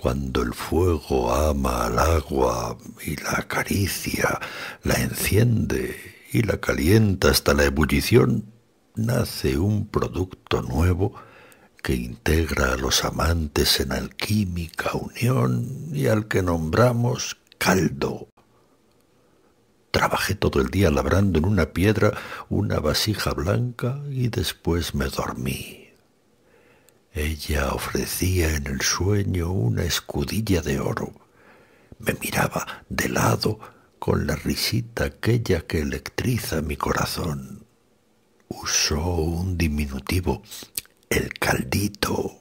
cuando el fuego ama al agua y la acaricia, la enciende y la calienta hasta la ebullición, nace un producto nuevo que integra a los amantes en alquímica unión y al que nombramos caldo. Trabajé todo el día labrando en una piedra una vasija blanca y después me dormí. Ella ofrecía en el sueño una escudilla de oro. Me miraba de lado con la risita aquella que electriza mi corazón. Usó un diminutivo, el caldito.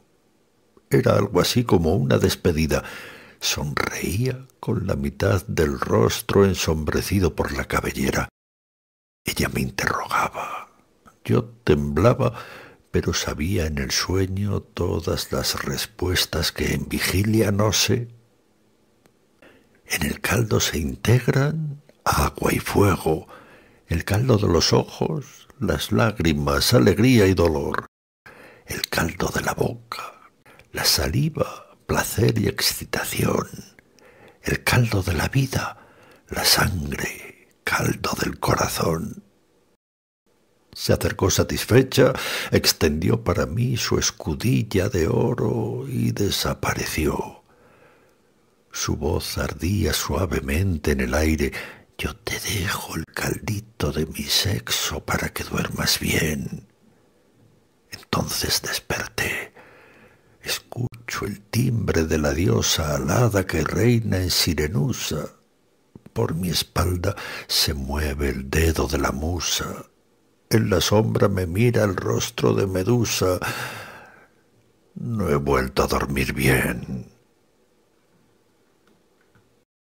Era algo así como una despedida. Sonreía con la mitad del rostro ensombrecido por la cabellera. Ella me interrogaba. Yo temblaba pero sabía en el sueño todas las respuestas que en vigilia no sé. En el caldo se integran agua y fuego, el caldo de los ojos, las lágrimas, alegría y dolor, el caldo de la boca, la saliva, placer y excitación, el caldo de la vida, la sangre, caldo del corazón. Se acercó satisfecha, extendió para mí su escudilla de oro y desapareció. Su voz ardía suavemente en el aire. Yo te dejo el caldito de mi sexo para que duermas bien. Entonces desperté. Escucho el timbre de la diosa alada que reina en Sirenusa. Por mi espalda se mueve el dedo de la musa en la sombra me mira el rostro de Medusa. No he vuelto a dormir bien.